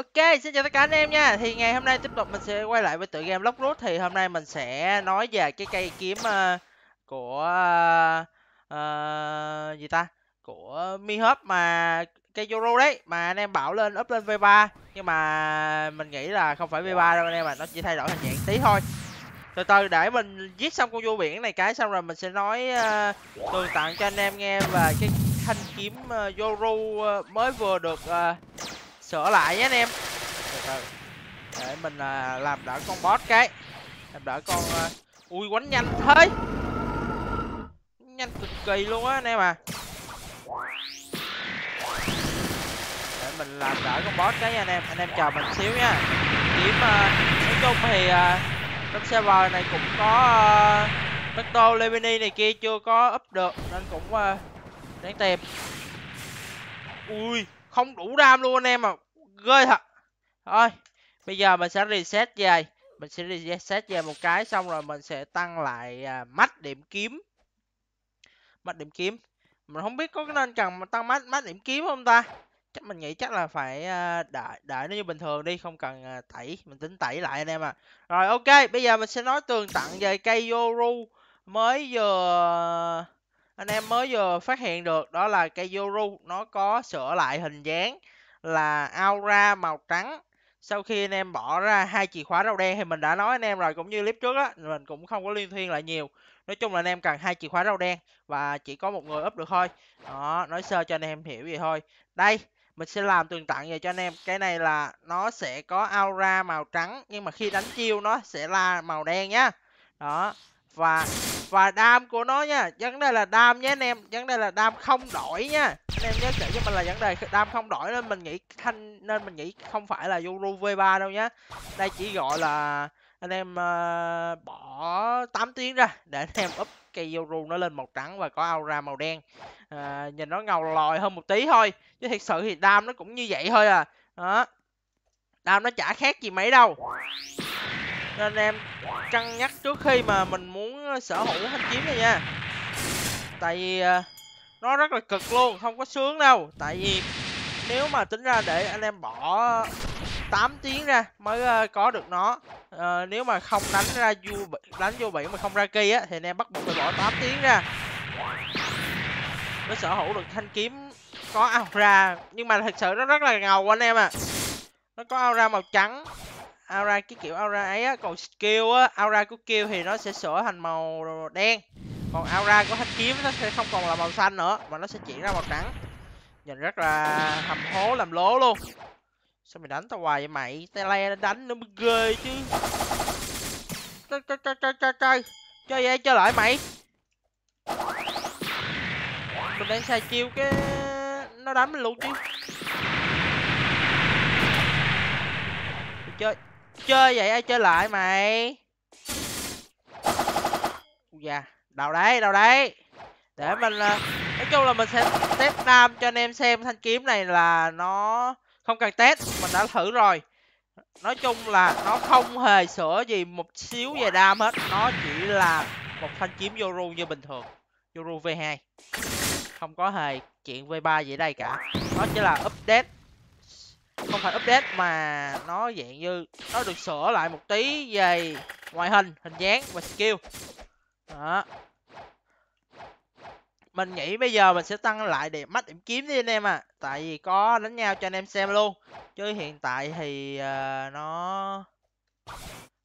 Ok, xin chào tất cả anh em nha. Thì ngày hôm nay tiếp tục mình sẽ quay lại với tựa game Lock Road thì hôm nay mình sẽ nói về cái cây kiếm uh, của uh, gì ta? Của Mi Hub mà cây Zoro đấy mà anh em bảo lên up lên V3 nhưng mà mình nghĩ là không phải V3 đâu anh em mà nó chỉ thay đổi hình dạng tí thôi. Từ từ để mình giết xong con vô biển này cái xong rồi mình sẽ nói uh, tường tặng cho anh em nghe và cái thanh kiếm uh, Zoro uh, mới vừa được uh, sửa lại nhé anh em từ từ để mình à, làm đỡ con boss cái làm đỡ con à... ui quánh nhanh thế nhanh cực kỳ luôn á anh em à để mình làm đỡ con boss cái nha anh em anh em chờ mình xíu nha điểm à, nói chung thì à, trong server này cũng có à, Macdo Levini này kia chưa có up được nên cũng à, đáng tìm ui không đủ ram luôn anh em à ghê thật thôi bây giờ mình sẽ reset về mình sẽ reset về một cái xong rồi mình sẽ tăng lại à, mắt điểm kiếm mắt điểm kiếm mình không biết có nên cần tăng mắt mắt điểm kiếm không ta chắc mình nghĩ chắc là phải à, đợi đợi nó như bình thường đi không cần à, tẩy mình tính tẩy lại anh em à rồi ok bây giờ mình sẽ nói tường tặng về cây yoru mới vừa anh em mới vừa phát hiện được đó là cây Yoru nó có sửa lại hình dáng là aura màu trắng sau khi anh em bỏ ra hai chìa khóa râu đen thì mình đã nói anh em rồi cũng như clip trước á mình cũng không có liên thuyên lại nhiều nói chung là anh em cần hai chìa khóa râu đen và chỉ có một người úp được thôi đó nói sơ cho anh em hiểu vậy thôi đây mình sẽ làm tường tặng về cho anh em cái này là nó sẽ có aura màu trắng nhưng mà khi đánh chiêu nó sẽ là màu đen nhá đó và và đam của nó nha vấn đề là đam nhé anh em vấn đề là đam không đổi nha anh em nhớ kể cho mình là vấn đề đam không đổi nên mình nghĩ thanh nên mình nghĩ không phải là Euro V3 đâu nhá đây chỉ gọi là anh em uh, bỏ 8 tiếng ra để anh em úp cây Yoru nó lên màu trắng và có aura màu đen à, nhìn nó ngầu lòi hơn một tí thôi chứ thật sự thì đam nó cũng như vậy thôi à đó đam nó chả khác gì mấy đâu nên em cân nhắc trước khi mà mình muốn ờ, sở hữu thanh kiếm này nha tại vì ờ, nó rất là cực luôn không có sướng đâu tại vì nếu mà tính ra để anh em bỏ 8 tiếng ra mới ờ, có được nó à, nếu mà không đánh ra du đánh vô biển mà không ra kia thì anh em bắt buộc phải bỏ 8 tiếng ra mới sở hữu được thanh kiếm có aura nhưng mà thật sự nó rất là ngầu anh em à nó có aura màu trắng aura cái kiểu aura ấy á còn skill á aura của skill thì nó sẽ sửa thành màu đen còn aura của thanh kiếm nó sẽ không còn là màu xanh nữa mà nó sẽ chuyển ra màu trắng nhìn rất là hầm hố làm lố luôn sao mày đánh tao hoài vậy mày tay le đánh nó mới ghê chứ chơi chơi chơi chơi chơi chơi chơi vậy chơi lại mày mình đang xài chiêu cái nó đánh mình luôn chứ chơi Chơi vậy ai chơi lại mày Dạ Đâu đấy đâu đấy Để mình ờ, Nói chung là mình sẽ test nam cho anh em xem thanh kiếm này là nó Không cần test Mình đã thử rồi Nói chung là nó không hề sửa gì một xíu về đam hết Nó chỉ là một thanh kiếm Yoru như bình thường Yoru V2 Không có hề chuyện V3 gì đây cả Nó chỉ là update không phải update mà nó dạng như nó được sửa lại một tí về ngoại hình hình dáng và skill đó mình nghĩ bây giờ mình sẽ tăng lại để mắt điểm kiếm đi anh em à tại vì có đánh nhau cho anh em xem luôn chứ hiện tại thì uh, nó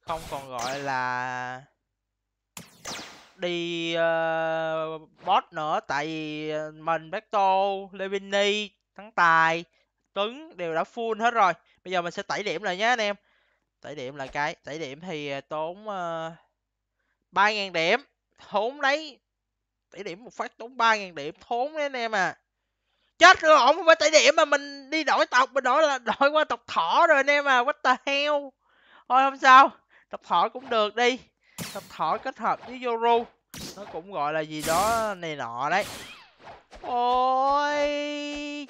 không còn gọi là đi uh, boss nữa tại vì ờ, mình Beto, Levini, thắng tài tấn đều đã full hết rồi bây giờ mình sẽ tẩy điểm lại nhé anh em tẩy điểm là cái tẩy điểm thì à, tốn à, ba uh, ngàn điểm thốn đấy tẩy điểm một phát tốn ba ngàn điểm thốn đấy anh em à chết rồi ổng mới tẩy điểm mà mình đi đổi tộc mình đổi là đổi qua tộc thỏ rồi anh em à what the hell thôi không sao tộc thỏ cũng được đi tộc thỏ kết hợp với yoru nó cũng gọi là gì đó này nọ đấy ôi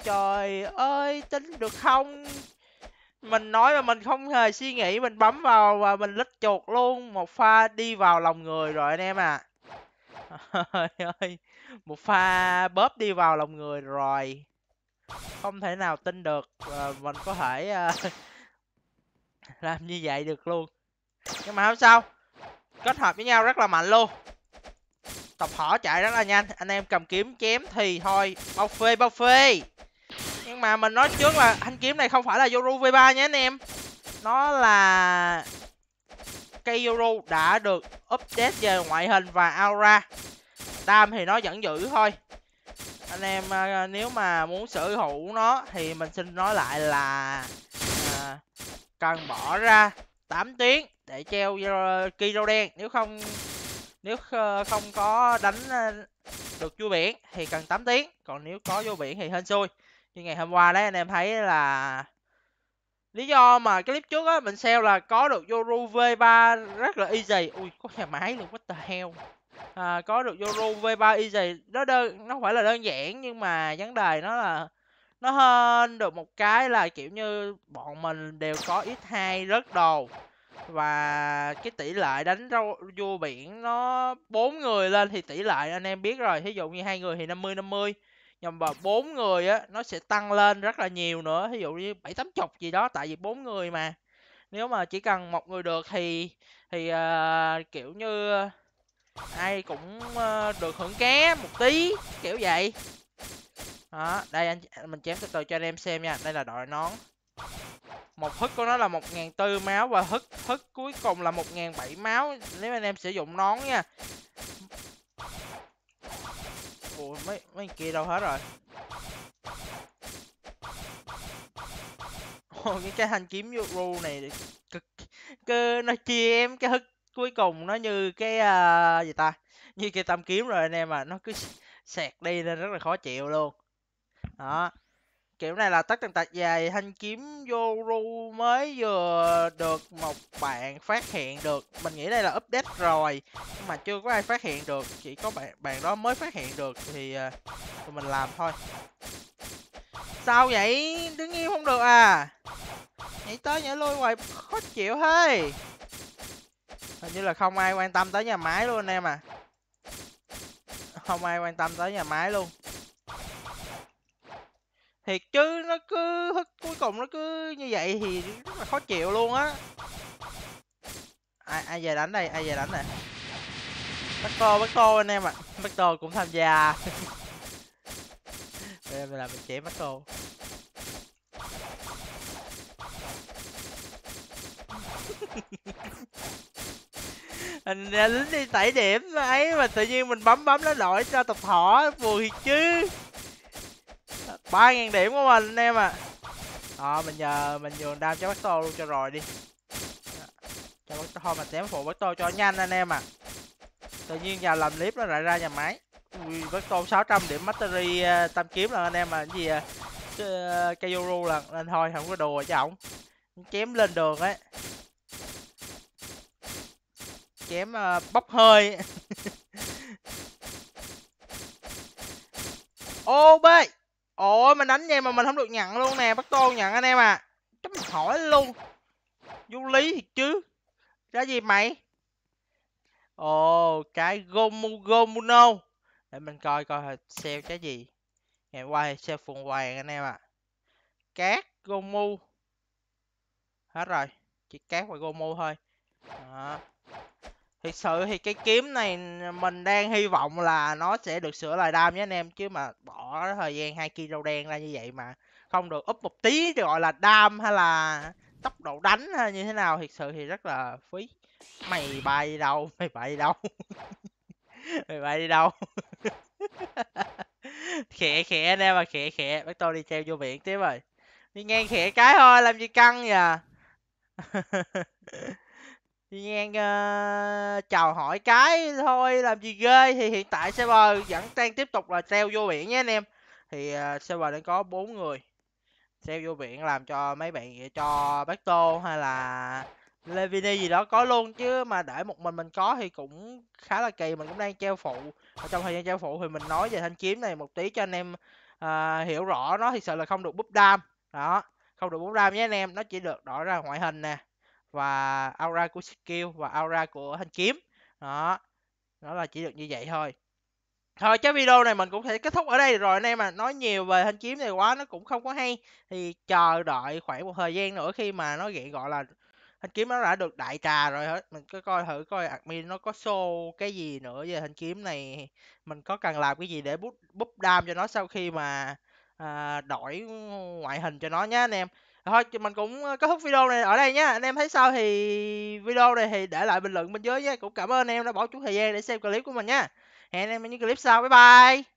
trời ơi tính được không mình nói mà mình không hề suy nghĩ mình bấm vào và mình lít chuột luôn một pha đi vào lòng người rồi anh em à trời ơi một pha bóp đi vào lòng người rồi không thể nào tin được à, mình có thể à, làm như vậy được luôn nhưng mà không sao kết hợp với nhau rất là mạnh luôn Tập hỏa chạy rất là nhanh Anh em cầm kiếm chém thì thôi Bao phê bao phê Nhưng mà mình nói trước là thanh kiếm này không phải là Yoru V3 nhé anh em Nó là Cây Yoru đã được update về ngoại hình và aura tam thì nó vẫn giữ thôi Anh em à, nếu mà muốn sở hữu nó Thì mình xin nói lại là à, Cần bỏ ra 8 tiếng để treo ờ, Kiro đen Nếu không nếu ờ, không có đánh ờ, được vua biển thì cần 8 tiếng còn nếu có vô biển thì hên xui như ngày hôm qua đấy anh em thấy là lý do mà cái clip trước á mình sale là có được Yoru V3 rất là easy ui có nhà máy luôn quá the hell à, có được Yoru V3 easy nó đơn nó phải là đơn giản nhưng mà vấn đề nó là nó hơn được một cái là kiểu như bọn mình đều có ít 2 rớt đồ và cái tỷ lệ đánh rau vô biển nó bốn người lên thì tỷ lệ anh em biết rồi thí dụ như hai người thì 50 50 nhưng mà bốn người á nó sẽ tăng lên rất là nhiều nữa thí dụ như bảy tám chục gì đó tại vì bốn người mà nếu mà chỉ cần một người được thì thì uh, kiểu như ai cũng uh, được hưởng ké một tí kiểu vậy đó đây anh mình chém từ từ cho anh em xem nha đây là đội nón một hất của nó là một ngàn tư máu và hất hất cuối cùng là một ngàn bảy máu nếu anh em sử dụng nón nha ủa mấy mấy kia đâu hết rồi ôi cái thanh kiếm ru này cực cơ nó chia em cái hất cuối cùng nó như cái uh, gì ta như cái tam kiếm rồi anh em à nó cứ sẹt đi nên rất là khó chịu luôn đó kiểu này là tất tần tật dài thanh kiếm Yoru mới vừa được một bạn phát hiện được mình nghĩ đây là update rồi nhưng mà chưa có ai phát hiện được chỉ có bạn bạn đó mới phát hiện được thì ờ, tụi mình làm thôi sao vậy đứng yên không được à nhảy tới nhảy lui hoài khó chịu thế hình như là không ai quan tâm tới nhà máy luôn anh em à không ai quan tâm tới nhà máy luôn thiệt chứ nó cứ cuối cùng nó cứ như vậy thì rất là khó chịu luôn á ai ai về đánh đây ai về đánh này bắt tô bắt tô anh em ạ à. bắt tô cũng tham gia bây giờ mình làm mình chém bắt tô mình lính đi tẩy điểm ấy mà tự nhiên mình bấm bấm nó đổi cho tập thỏ buồn thiệt chứ ba 000 điểm của mình anh em à Đó mình nhờ mình vừa đam cho bác tô luôn cho rồi đi Cho bác tô mà chém phụ bác tô cho nhanh anh em à Tự nhiên vào làm clip nó lại ra nhà máy Ui bác tô 600 điểm mastery ờ, tam kiếm là anh em à cái gì à uh, Kayuru là nên thôi không có đùa cho ổng Chém lên đường ấy Chém uh, bốc hơi OB ôi mình đánh em mà dạ. mình không được nhận luôn nè bắt tô nhận anh em à chấm hỏi luôn vô lý thiệt chứ ra gì mày ồ cái gomu gomuno để mình coi coi là cái gì ngày qua sale phùng hoàng anh em à. cát gomu hết rồi chỉ cát và gomu thôi đó. Thực sự thì cái kiếm này mình đang hy vọng là nó sẽ được sửa lại đam với anh em chứ mà bỏ thời gian hai kilo đen ra như vậy mà không được úp một tí thì gọi là đam hay là tốc độ đánh hay như thế nào thực sự thì rất là phí. Mày bay đi đâu? Mày bay đi đâu? mày bay đi đâu? khẽ khẽ anh em mà khẽ khẽ. Bắt tôi đi treo vô viện tiếp rồi. Đi ngang khẽ cái thôi làm gì căng vậy? Nhan uh, chào hỏi cái thôi làm gì ghê thì hiện tại server vẫn đang tiếp tục là treo vô biển nhé anh em thì uh, server đang có bốn người treo vô biển làm cho mấy bạn ờ, cho Bacto hay là Levini gì đó có luôn chứ mà để một mình mình có thì cũng khá là kỳ mình cũng đang treo phụ ở trong thời gian treo phụ thì mình nói về thanh kiếm này một tí cho anh em uh, hiểu rõ nó thì sợ là không được búp đam đó không được búp đam nhé anh em nó chỉ được đỏ ra ngoại hình nè và aura của skill và aura của thanh kiếm đó nó là chỉ được như vậy thôi thôi cái video này mình cũng sẽ kết thúc ở đây rồi anh em à nói nhiều về thanh kiếm này quá nó cũng không có hay thì chờ đợi khoảng một thời gian nữa khi mà nó vậy gọi là thanh kiếm nó đã được đại trà rồi hết mình cứ coi thử coi admin nó có show cái gì nữa về thanh kiếm này mình có cần làm cái gì để bút búp đam cho nó sau khi mà à, đổi ngoại hình cho nó nhé anh em thôi mình cũng kết thúc video này ở đây nhé anh em thấy sao thì video này thì để lại bình luận bên dưới nhé cũng cảm ơn anh em đã bỏ chút thời gian để xem clip của mình nha hẹn anh em ở những clip sau bye bye